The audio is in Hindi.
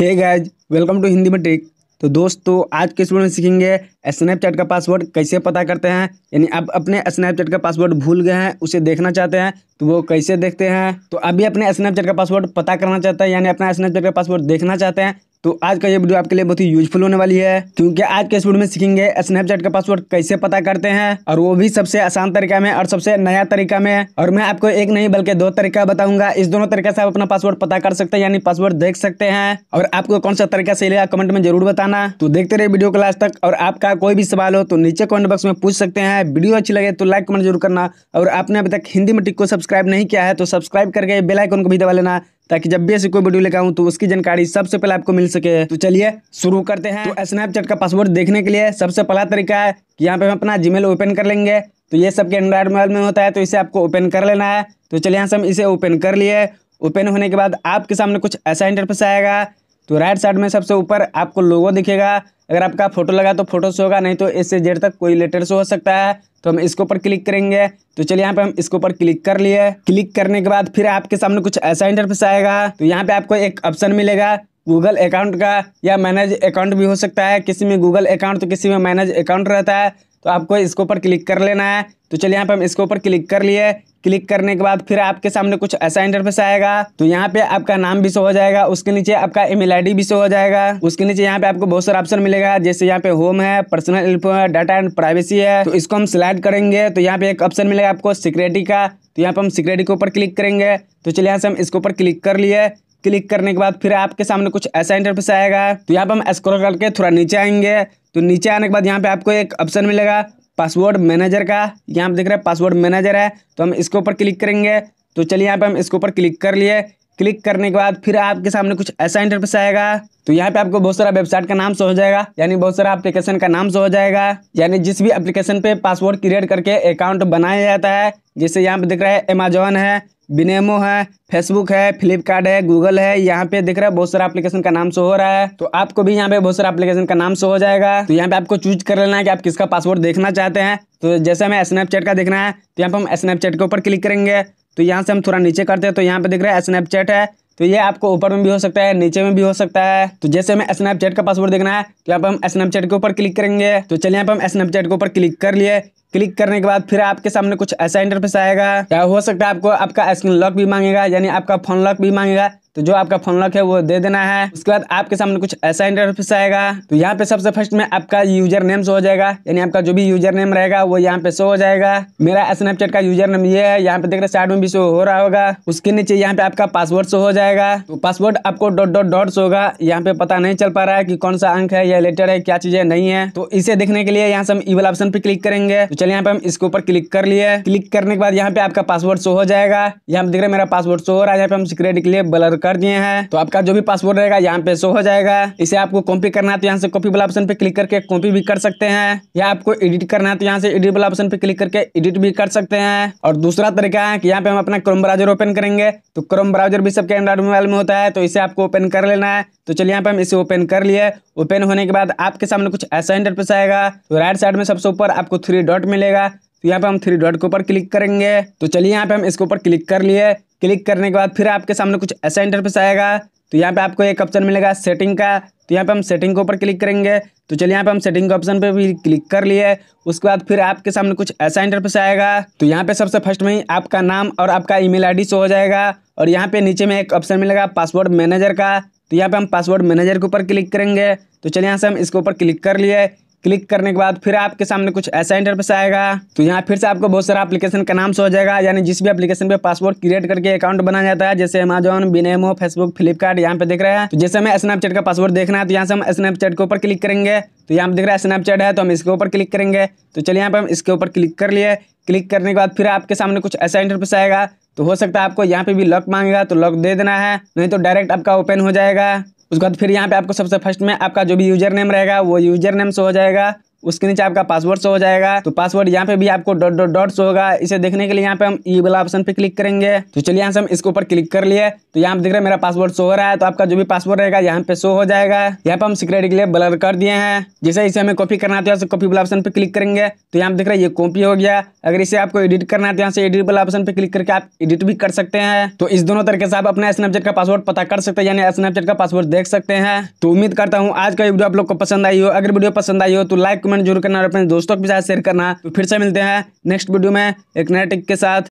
hey guys welcome to Hindi metric तो दोस्तों आज के स्टूडेंट सीखेंगे स्नैपचैट का पासवर्ड कैसे पता करते हैं यानी आप अपने स्नैपचैट का पासवर्ड भूल गए हैं उसे देखना चाहते हैं तो वो कैसे देखते हैं तो अभी अपने स्नैपचैट का पासवर्ड पता करना चाहते हैं यानी अपना स्नैपचैट का पासवर्ड देखना चाहते हैं तो आज का ये वीडियो आपके लिए बहुत ही यूजफुल होने वाली है क्योंकि आज के इस वीडियो में सीखेंगे स्नैपचैट का पासवर्ड कैसे पता करते हैं और वो भी सबसे आसान तरीका में और सबसे नया तरीका में और मैं आपको एक नहीं बल्कि दो तरीका बताऊंगा इस दोनों तरीका से आप अपना पासवर्ड पता कर सकते हैं यानी पासवर्ड देख सकते हैं और आपको कौन सा तरीका सही लगा कमेंट में जरूर बताना तो देखते रहे वीडियो क्लास तक और आपका कोई भी सवाल हो तो नीचे कमेंट बॉक्स में पूछ सकते हैं वीडियो अच्छी लगे तो लाइक कमेंट जरूर करना और आपने अभी तक हिंदी मिट्टी को सब्सक्राइब नहीं किया है तो सब्सक्राइब करके बेलाइकन को भी दबा लेना ताकि जब भी ऐसी कोई वीडियो लेकर आऊँ तो उसकी जानकारी सबसे पहले आपको मिल सके तो चलिए शुरू करते हैं तो स्नैपचैट का पासवर्ड देखने के लिए सबसे पहला तरीका है कि यहाँ पे हम अपना जीमेल ओपन कर लेंगे तो ये सबके एंड्रॉयड मोबाइल में होता है तो इसे आपको ओपन कर लेना है तो चलिए यहाँ से हम इसे ओपन कर लिए ओपन होने के बाद आपके सामने कुछ ऐसा इंटरफेस आएगा तो राइट साइड में सबसे ऊपर आपको लोगो दिखेगा अगर आपका फोटो लगा तो फोटो से होगा नहीं तो इससे से जेड तक कोई लेटर से हो सकता है तो हम इसके ऊपर क्लिक करेंगे तो चलिए यहाँ पे हम इसके ऊपर क्लिक कर लिए क्लिक करने के बाद फिर आपके सामने कुछ ऐसा इंटरफेस आएगा तो यहाँ पे आपको एक ऑप्शन मिलेगा गूगल अकाउंट का या मैनेज अकाउंट भी हो सकता है किसी में गूगल अकाउंट तो किसी में मैनेज अकाउंट रहता है तो आपको इसके ऊपर क्लिक कर लेना है तो चलिए यहाँ पे हम इसके ऊपर क्लिक कर लिए क्लिक करने के बाद फिर आपके सामने कुछ ऐसा इंटरफेस आएगा तो यहाँ पे आपका नाम भी शो हो जाएगा उसके नीचे आपका ईमेल आईडी भी शो हो जाएगा उसके नीचे यहाँ पे आपको बहुत सारा ऑप्शन मिलेगा जैसे यहाँ पे होम है पर्सनल इन्फो है डाटा एंड प्राइवेसी है तो इसको हम सिलेक्ट करेंगे तो यहाँ पे एक ऑप्शन मिलेगा आपको सिक्योरिटी का तो यहाँ पे हम सिक्योरिटी के ऊपर क्लिक करेंगे तो चलिए यहाँ से हम इसके ऊपर क्लिक कर लिए क्लिक करने के बाद फिर आपके सामने कुछ ऐसा इंटरफेस आएगा तो यहाँ पे हम स्क्रोल करके थोड़ा नीचे आएंगे तो नीचे आने के बाद यहाँ पे आपको एक ऑप्शन मिलेगा पासवर्ड मैनेजर का यहाँ पे देख रहे हैं पासवर्ड मैनेजर है तो हम इसके ऊपर क्लिक करेंगे तो चलिए यहाँ पे हम इसके ऊपर क्लिक कर लिए क्लिक करने के बाद फिर आपके सामने कुछ ऐसा इंटरफेस आएगा तो यहाँ पे आपको बहुत सारा वेबसाइट का नाम से हो जाएगा यानी बहुत सारा एप्लीकेशन का नाम से हो जाएगा यानी जिस भी एप्लीकेशन पे पासवर्ड क्रिएट करके अकाउंट बनाया जाता है जैसे यहाँ पे दिख रहा है अमेजोन है बिनेमो है फेसबुक है फ्लिपकार्ट है गूगल है यहाँ पे दिख रहा है बहुत सारा एप्लीकेशन का नाम से हो रहा है तो आपको भी यहाँ पे बहुत सारा एप्लीकेशन का नाम से हो जाएगा तो यहाँ पे आपको चूज कर लेना है कि आप किसका पासवर्ड देखना चाहते हैं तो जैसे हमें स्नैपचैट का देखना है तो यहाँ पे हम स्नैपचैट के ऊपर क्लिक करेंगे तो यहाँ से हम थोड़ा नीचे करते हैं तो यहाँ पे देख रहे हैं स्नैपचैट है तो ये आपको ऊपर में भी हो सकता है नीचे में भी हो सकता है तो जैसे हमें स्नैपचैट का पासवर्ड देखना है तो यहाँ पर हम स्नैपचैट के ऊपर क्लिक करेंगे तो चलिए यहाँ पर हम स्नैपचैट के ऊपर क्लिक कर लिए क्लिक करने के बाद फिर आपके सामने कुछ ऐसा इंटरफेस आएगा या हो सकता है आपको आपका स्क्रीन लॉक भी मांगेगा यानी आपका फोन लॉक भी मांगेगा तो जो आपका फोन लॉक है वो दे देना है उसके बाद आपके सामने कुछ ऐसा इंटरफेस आएगा तो यहाँ पे सबसे फर्स्ट में आपका यूजर नेम शो हो जाएगा यानी आपका जो भी यूजर नेम रहेगा वो यहाँ पे शो हो जाएगा मेरा स्नैपचैट का यूजर नेम ये है यहाँ पे देख रहे स्टार्ट में भी शो हो रहा होगा उसके नीचे यहाँ पे आपका पासवर्ड शो हो जाएगा तो पासवर्ड आपको डॉट डॉट डॉट शो होगा यहाँ पे पता नहीं चल पा रहा है की कौन सा अंक है या लेटर है क्या चीजें नहीं है तो इसे देखने के लिए यहाँ से हम ईवल ऑप्शन पे क्लिक करेंगे चलिए यहाँ पे हम इसके ऊपर क्लिक कर लिए क्लिक करने के बाद यहाँ पे आपका पासवर्ड शो हो जाएगा यहाँ पे देख रहे मेरा पासवर्ड शो हो रहा है यहाँ पे हम सिक्रेट के लिए ब्लर कर दिए हैं तो आपका जो भी पासवर्ड रहेगा यहाँ पे शो हो जाएगा इसे आपको कॉपी करना है तो यहाँ से कॉपी वाला ऑप्शन पे क्लिक करके कॉपी भी कर सकते हैं या आपको एडिट करना है तो यहाँ से एडिट वाला ऑप्शन पे क्लिक करके एडिट भी कर सकते हैं और दूसरा तरीका है कि यहाँ पे हम अपना क्रोम ब्राउजर ओपन करेंगे तो क्रोम ब्राउजर भी सबके एंड्रॉइड मोबाइल में होता है तो इसे आपको ओपन कर लेना है तो चलिए यहाँ पे हम इसे ओपन कर लिए ओपन होने के बाद आपके सामने कुछ ऐसा इंटरफेस आएगा तो राइट साइड में सबसे ऊपर आपको थ्री डॉट मिलेगा तो यहाँ पे हम थ्री डॉट के ऊपर क्लिक करेंगे तो चलिए यहाँ पे हम इसके ऊपर क्लिक कर लिए क्लिक करने के बाद फिर आपके सामने कुछ ऐसा इंटरफेस आएगा तो यहाँ पे आपको एक ऑप्शन मिलेगा सेटिंग का तो यहाँ पे हम सेटिंग के ऊपर क्लिक करेंगे तो चलिए यहाँ पे हम सेटिंग के ऑप्शन पे भी क्लिक कर लिए उसके बाद फिर आपके सामने कुछ ऐसा इंटरफेस आएगा तो यहाँ पे सबसे फर्स्ट में ही आपका नाम और आपका ईमेल आईडी शो हो जाएगा और यहाँ पे नीचे में एक ऑप्शन मिलेगा पासवर्ड मैनेजर का तो यहाँ पे हम पासवर्ड मैनेजर के ऊपर क्लिक करेंगे तो चलिए यहाँ से हम इसके ऊपर क्लिक कर लिए क्लिक करने के बाद फिर आपके सामने कुछ ऐसा इंटरफेस आएगा तो यहाँ फिर से आपको बहुत सारा एप्लीकेशन का नाम से हो जाएगा यानी जिस भी एप्लीकेशन पे पासवर्ड क्रिएट करके अकाउंट बनाया जाता है जैसे अमेजोन बिनेमो फेसबुक फ्लिपकार्ट यहाँ पे देख रहे हैं तो जैसे हमें स्नैपचैट का पासवर्ड देखना है तो यहाँ से हम स्नैपचैट के ऊपर क्लिक करेंगे तो यहाँ पे देख रहा है स्नैपचैट है तो हम इसके ऊपर क्लिक करेंगे तो चलिए यहाँ पे हम इसके ऊपर क्लिक कर लिए क्लिक करने के बाद फिर आपके सामने कुछ ऐसा इंटरफेस आएगा तो हो सकता है आपको यहाँ पे भी लॉक मांगेगा तो लॉक दे देना है नहीं तो डायरेक्ट आपका ओपन हो जाएगा उसके बाद फिर यहाँ पे आपको सबसे फर्स्ट में आपका जो भी यूजर नेम रहेगा वो यूजर नेम से हो जाएगा उसके नीचे आपका पासवर्ड शो हो जाएगा तो पासवर्ड यहाँ पे भी आपको डॉट डॉट डॉट शो होगा इसे देखने के लिए यहाँ पे हम ई e वाला ऑप्शन पे क्लिक करेंगे तो चलिए यहाँ से हम इसके ऊपर क्लिक कर लिए तो यहाँ पे देख रहे हैं मेरा पासवर्ड शो हो रहा है तो आपका जो भी पासवर्ड रहेगा यहाँ पे शो हो जाएगा यहाँ पे हम सिक्योरिटी के लिए ब्लर कर दिए हैं जैसे इसे हमें कॉपी करना था कॉपी तो वाला ऑप्शन पे क्लिक करेंगे तो यहाँ पे देख रहे हैं ये कॉपी हो गया अगर इसे आपको एडिट करना था तो यहाँ से एडिट वाला ऑप्शन पे क्लिक करके आप एडिट भी कर सकते हैं तो इस दोनों तरीके से आप अपना स्नैपचैट का पासवर्ड पता कर सकते हैं यानी स्नैपचैट का पासवर्ड देख सकते हैं तो उम्मीद करता हूँ आज का वीडियो आप लोग को पसंद आई हो अगर वीडियो पसंद आई हो तो लाइक कमेंट जरूर करना और अपने दोस्तों के साथ शेयर करना तो फिर से मिलते हैं नेक्स्ट वीडियो में एक नए टिक के साथ